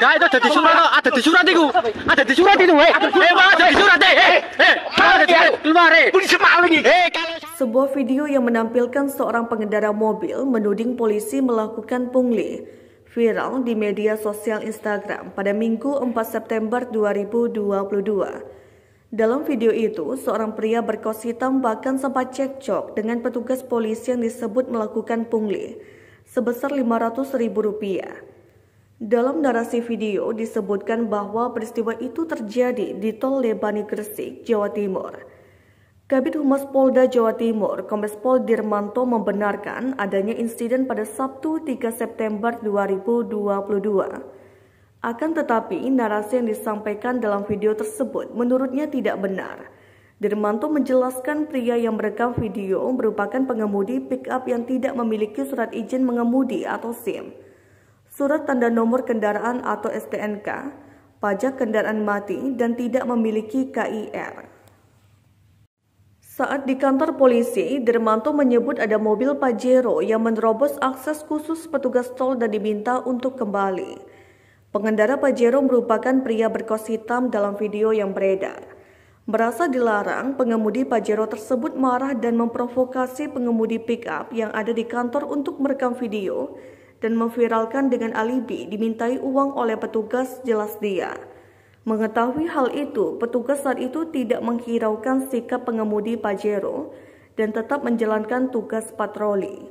Ya, itu ada di surat, ada di surat itu. Ada di surat itu, eh, eh, ada di surat, eh, eh, eh ada di surat, keluar, eh, Polisi eh, Sebuah video yang menampilkan seorang pengendara mobil menuding polisi melakukan pungli viral di media sosial Instagram pada Minggu 4 September 2022. Dalam video itu, seorang pria berkos hitam bahkan sempat cekcok dengan petugas polisi yang disebut melakukan pungli sebesar 500 ribu rupiah. Dalam narasi video disebutkan bahwa peristiwa itu terjadi di tol Lebani Gresik, Jawa Timur. Kabit Humas Polda Jawa Timur, Kombes Pol Dirmanto membenarkan adanya insiden pada Sabtu 3 September 2022. Akan tetapi, narasi yang disampaikan dalam video tersebut menurutnya tidak benar. Dirmanto menjelaskan pria yang merekam video merupakan pengemudi pick up yang tidak memiliki surat izin mengemudi atau SIM surat tanda nomor kendaraan atau STNK, pajak kendaraan mati, dan tidak memiliki KIR. Saat di kantor polisi, Dermanto menyebut ada mobil Pajero yang menerobos akses khusus petugas tol dan diminta untuk kembali. Pengendara Pajero merupakan pria berkos hitam dalam video yang beredar. Merasa dilarang, pengemudi Pajero tersebut marah dan memprovokasi pengemudi pickup yang ada di kantor untuk merekam video dan memviralkan dengan alibi dimintai uang oleh petugas jelas dia. Mengetahui hal itu, petugas saat itu tidak menghiraukan sikap pengemudi Pajero dan tetap menjalankan tugas patroli.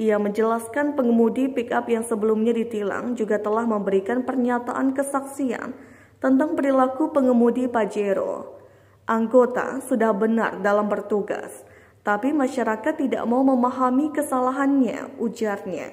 Ia menjelaskan pengemudi pickup yang sebelumnya ditilang juga telah memberikan pernyataan kesaksian tentang perilaku pengemudi Pajero. Anggota sudah benar dalam bertugas, tapi masyarakat tidak mau memahami kesalahannya, ujarnya.